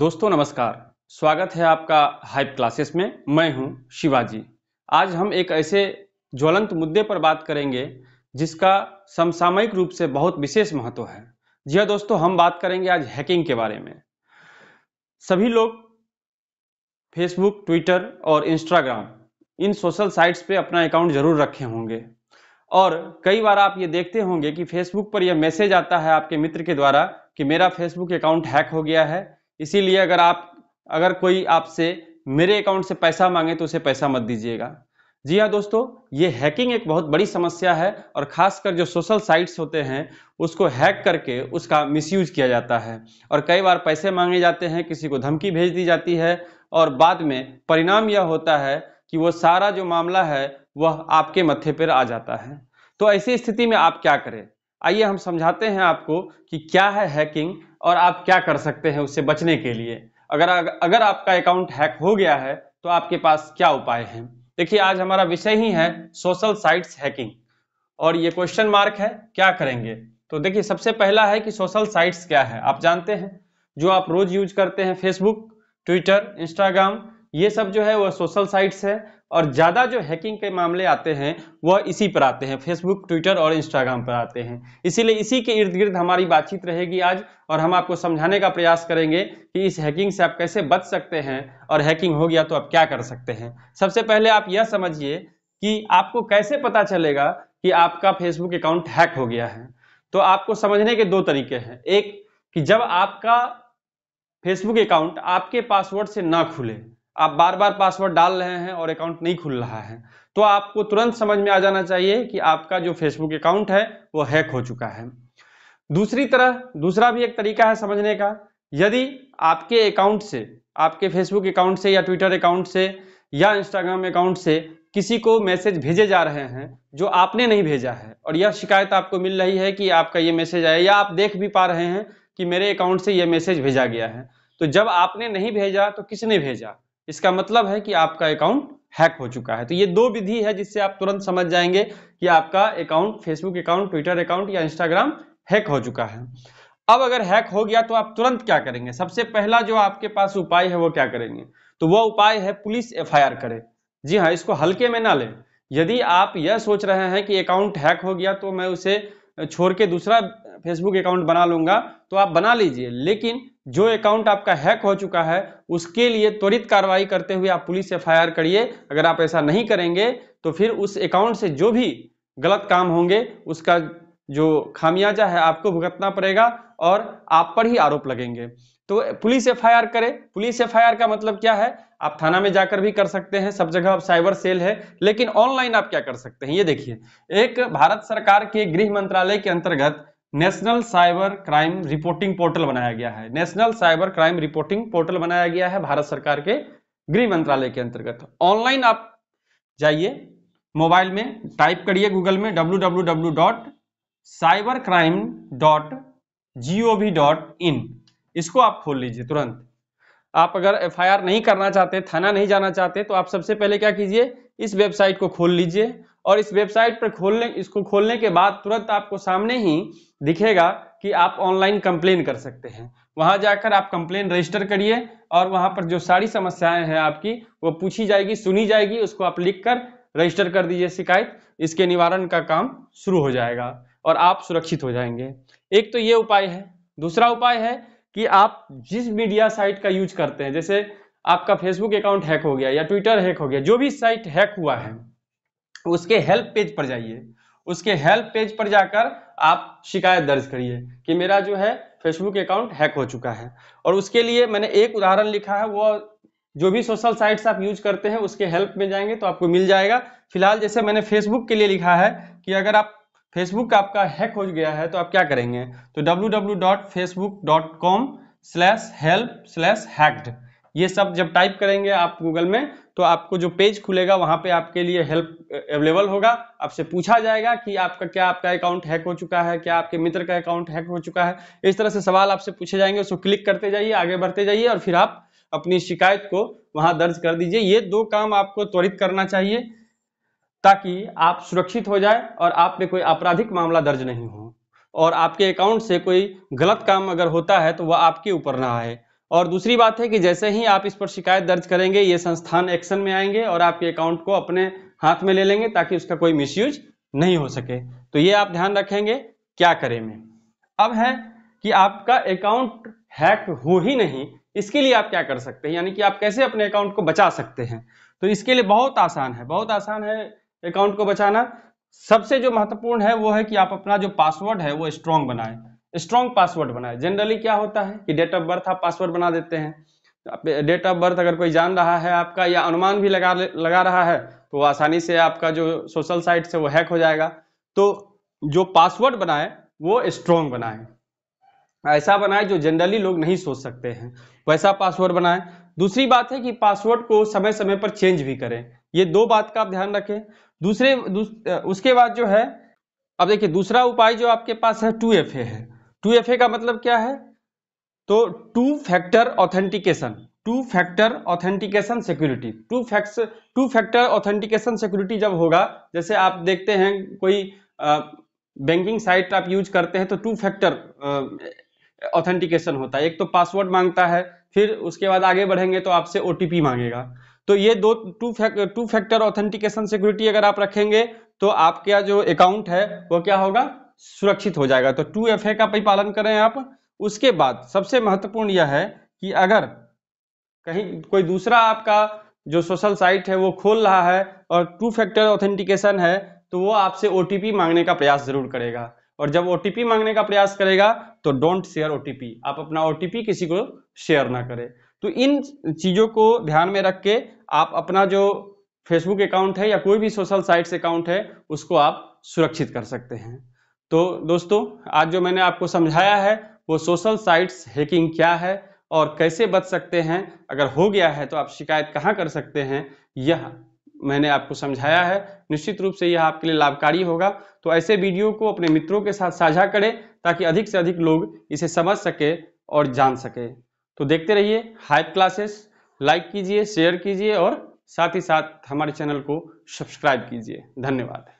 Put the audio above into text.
दोस्तों नमस्कार स्वागत है आपका हाइप क्लासेस में मैं हूं शिवाजी आज हम एक ऐसे ज्वलंत मुद्दे पर बात करेंगे जिसका समसामयिक रूप से बहुत विशेष महत्व है जी हाँ दोस्तों हम बात करेंगे आज हैकिंग के बारे में सभी लोग फेसबुक ट्विटर और इंस्टाग्राम इन सोशल साइट्स पे अपना अकाउंट जरूर रखे होंगे और कई बार आप ये देखते होंगे कि फेसबुक पर यह मैसेज आता है आपके मित्र के द्वारा कि मेरा फेसबुक अकाउंट हैक हो गया है इसीलिए अगर आप अगर कोई आपसे मेरे अकाउंट से पैसा मांगे तो उसे पैसा मत दीजिएगा जी हाँ दोस्तों ये हैकिंग एक बहुत बड़ी समस्या है और खासकर जो सोशल साइट्स होते हैं उसको हैक करके उसका मिसयूज किया जाता है और कई बार पैसे मांगे जाते हैं किसी को धमकी भेज दी जाती है और बाद में परिणाम यह होता है कि वो सारा जो मामला है वह आपके मत्थे पर आ जाता है तो ऐसी स्थिति में आप क्या करें आइए हम समझाते हैं आपको कि क्या है हैकिंग और आप क्या कर सकते हैं उससे बचने के लिए अगर अगर आपका अकाउंट हैक हो गया है तो आपके पास क्या उपाय हैं देखिए आज हमारा विषय ही है सोशल साइट्स हैकिंग और ये क्वेश्चन मार्क है क्या करेंगे तो देखिए सबसे पहला है कि सोशल साइट्स क्या है आप जानते हैं जो आप रोज यूज करते हैं फेसबुक ट्विटर इंस्टाग्राम ये सब जो है वह सोशल साइट्स है और ज़्यादा जो हैकिंग के मामले आते हैं वह इसी पर आते हैं फेसबुक ट्विटर और इंस्टाग्राम पर आते हैं इसीलिए इसी के इर्द गिर्द हमारी बातचीत रहेगी आज और हम आपको समझाने का प्रयास करेंगे कि इस हैकिंग से आप कैसे बच सकते हैं और हैकिंग हो गया तो आप क्या कर सकते हैं सबसे पहले आप यह समझिए कि आपको कैसे पता चलेगा कि आपका फेसबुक अकाउंट हैक हो गया है तो आपको समझने के दो तरीके हैं एक कि जब आपका फेसबुक अकाउंट आपके पासवर्ड से ना खुले आप बार बार पासवर्ड डाल रहे हैं और अकाउंट नहीं खुल रहा है तो आपको तुरंत समझ में आ जाना चाहिए कि आपका जो फेसबुक अकाउंट है वो हैक हो चुका है दूसरी तरह दूसरा भी एक तरीका है समझने का यदि आपके अकाउंट से आपके फेसबुक अकाउंट से या ट्विटर अकाउंट से या इंस्टाग्राम अकाउंट से किसी को मैसेज भेजे जा रहे हैं जो आपने नहीं भेजा है और यह शिकायत आपको मिल रही है कि आपका ये मैसेज आया या आप देख भी पा रहे हैं कि मेरे अकाउंट से यह मैसेज भेजा गया है तो जब आपने नहीं भेजा तो किसने भेजा इसका मतलब है कि आपका अकाउंट हैक हो चुका है तो ये दो विधि है जिससे आप तुरंत समझ जाएंगे कि आपका account Facebook account Twitter account या इंस्टाग्राम हैक हो चुका है अब अगर हैक हो गया तो आप तुरंत क्या करेंगे सबसे पहला जो आपके पास उपाय है वो क्या करेंगे तो वह उपाय है पुलिस एफ आई करें जी हाँ इसको हल्के में ना लें यदि आप यह सोच रहे हैं कि अकाउंट हैक हो गया तो मैं उसे छोड़ के दूसरा फेसबुक अकाउंट बना लूंगा तो आप बना लीजिए लेकिन जो अकाउंट आपका हैक हो चुका है उसके लिए त्वरित कार्रवाई करते हुए आप पुलिस एफ करिए अगर आप ऐसा नहीं करेंगे तो फिर उस अकाउंट से जो भी गलत काम होंगे उसका जो खामियाजा है आपको भुगतना पड़ेगा और आप पर ही आरोप लगेंगे तो पुलिस एफ आई आर करे पुलिस एफ आई आर का मतलब क्या है आप थाना में जाकर भी कर सकते हैं सब जगह अब साइबर सेल है लेकिन ऑनलाइन आप क्या कर सकते हैं ये देखिए एक भारत सरकार के गृह मंत्रालय के अंतर्गत national cyber crime reporting portal बनाया गया है national cyber crime reporting portal बनाया गया है भारत सरकार के गृह मंत्रालय के अंतर्गत ऑनलाइन आप जाइए मोबाइल में टाइप करिए गूगल में W W W dot cyber crime dot G O V dot in इसको आप खोल लीजिए तुरंत आप अगर एफआईआर नहीं करना चाहते थाना नहीं जाना चाहते तो आप सबसे पहले क्या कीजिए इस वेबसाइट को खोल लीजिए और इस वेबसाइट पर खोलने इसको खोलने के बाद तुरंत आपको सामने ही दिखेगा कि आप ऑनलाइन कंप्लेन कर सकते हैं वहां जाकर आप कंप्लेन रजिस्टर करिए और वहां पर जो सारी समस्याएं हैं आपकी वो पूछी जाएगी सुनी जाएगी उसको आप लिख कर रजिस्टर कर दीजिए शिकायत इसके निवारण का काम शुरू हो जाएगा और आप सुरक्षित हो जाएंगे एक तो ये उपाय है दूसरा उपाय है कि आप जिस मीडिया साइट का यूज करते हैं जैसे आपका फेसबुक अकाउंट हैक हो गया या ट्विटर हैक हो गया जो भी साइट हैक हुआ है तो उसके हेल्प पेज पर जाइए उसके हेल्प पेज पर जाकर आप शिकायत दर्ज करिए कि मेरा जो है फेसबुक अकाउंट हैक हो चुका है और उसके लिए मैंने एक उदाहरण लिखा है वो जो भी सोशल साइट्स आप यूज करते हैं उसके हेल्प में जाएंगे तो आपको मिल जाएगा फिलहाल जैसे मैंने फेसबुक के लिए लिखा है कि अगर आप फेसबुक आपका हैक हो गया है तो आप क्या करेंगे तो W W dot Facebook dot com slash help slash hacked ये सब जब टाइप करेंगे आप गूगल में तो आपको जो पेज खुलेगा वहां पे आपके लिए हेल्प अवेलेबल होगा आपसे पूछा जाएगा कि आपका क्या आपका अकाउंट हैक हो चुका है क्या आपके मित्र का अकाउंट हैक हो चुका है इस तरह से सवाल आपसे पूछे जाएंगे उसको क्लिक करते जाइए आगे बढ़ते जाइए और फिर आप अपनी शिकायत को वहां दर्ज कर दीजिए ये दो काम आपको त्वरित करना चाहिए ताकि आप सुरक्षित हो जाए और आप पे कोई आपराधिक मामला दर्ज नहीं हो और आपके अकाउंट से कोई गलत काम अगर होता है तो वह आपके ऊपर ना आए और दूसरी बात है कि जैसे ही आप इस पर शिकायत दर्ज करेंगे ये संस्थान एक्शन में आएंगे और आपके अकाउंट को अपने हाथ में ले लेंगे ताकि उसका कोई मिसयूज नहीं हो सके तो ये आप ध्यान रखेंगे क्या करें में अब है कि आपका अकाउंट हैक हो ही नहीं इसके लिए आप क्या कर सकते हैं यानी कि आप कैसे अपने अकाउंट को बचा सकते हैं तो इसके लिए बहुत आसान है बहुत आसान है अकाउंट को बचाना सबसे जो महत्वपूर्ण है वो है कि आप अपना जो पासवर्ड है वो स्ट्रांग बनाएं स्ट्रॉन्ग पासवर्ड बनाए जनरली क्या होता है कि डेट ऑफ बर्थ आप पासवर्ड बना देते हैं डेट ऑफ बर्थ अगर कोई जान रहा है आपका या अनुमान भी लगा लगा रहा है तो आसानी से आपका जो सोशल साइट से वो हैक हो जाएगा तो जो पासवर्ड बनाए वो स्ट्रॉन्ग बनाए ऐसा बनाए जो जनरली लोग नहीं सोच सकते हैं वैसा पासवर्ड बनाए दूसरी बात है कि पासवर्ड को समय समय पर चेंज भी करें ये दो बात का आप ध्यान रखें दूसरे दूस, उसके बाद जो है अब देखिए दूसरा उपाय जो आपके पास है टू एफ है टू एफ ए का मतलब क्या है तो two factor authentication two factor authentication security two fax two factor authentication security जब होगा जैसे आप देखते हैं कोई बैंकिंग साइट आप यूज करते हैं तो टू फैक्टर ऑथेंटिकेशन होता है एक तो पासवर्ड मांगता है फिर उसके बाद आगे बढ़ेंगे तो आपसे ओ मांगेगा तो ये दो two two factor authentication security अगर आप रखेंगे तो आपका जो अकाउंट है वो क्या होगा सुरक्षित हो जाएगा तो टू एफ ए का पालन करें आप उसके बाद सबसे महत्वपूर्ण यह है कि अगर कहीं कोई दूसरा आपका जो सोशल साइट है वो खोल रहा है और टू फैक्टर ऑथेंटिकेशन है तो वो आपसे ओ मांगने का प्रयास जरूर करेगा और जब ओ मांगने का प्रयास करेगा तो डोंट शेयर ओ आप अपना ओ किसी को शेयर ना करें तो इन चीज़ों को ध्यान में रख के आप अपना जो फेसबुक अकाउंट है या कोई भी सोशल साइट्स अकाउंट है उसको आप सुरक्षित कर सकते हैं तो दोस्तों आज जो मैंने आपको समझाया है वो सोशल साइट्स हैकिंग क्या है और कैसे बच सकते हैं अगर हो गया है तो आप शिकायत कहाँ कर सकते हैं यह मैंने आपको समझाया है निश्चित रूप से यह आपके लिए लाभकारी होगा तो ऐसे वीडियो को अपने मित्रों के साथ साझा करें ताकि अधिक से अधिक लोग इसे समझ सके और जान सके तो देखते रहिए हाइप क्लासेस लाइक कीजिए शेयर कीजिए और साथ ही साथ हमारे चैनल को सब्सक्राइब कीजिए धन्यवाद